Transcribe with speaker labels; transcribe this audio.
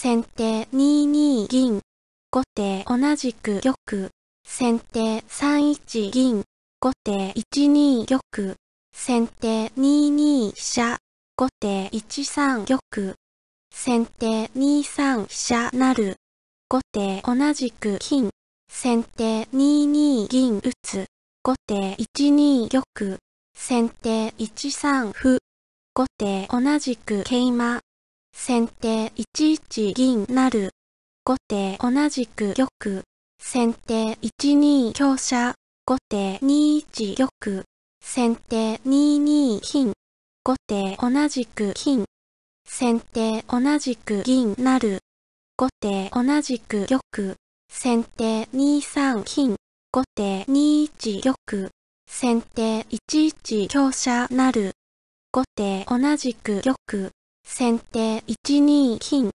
Speaker 1: 先手2二銀。後手同じく玉。
Speaker 2: 先手3一銀。後手1二玉。先手2二飛車。後手1三玉。先手2三飛車なる。後手同じく金。先手2二銀打つ。後手1二玉。先手1三歩。後手同じく桂馬。先手1一銀なる。後手同じく玉。先手1二香車。後手2一玉。先手2二金。後手同じく金。先手同じく銀なる。後手同じく玉。先手2三金。後手2一玉。先手1一香
Speaker 1: 車る。後手同じく玉。先手1二金。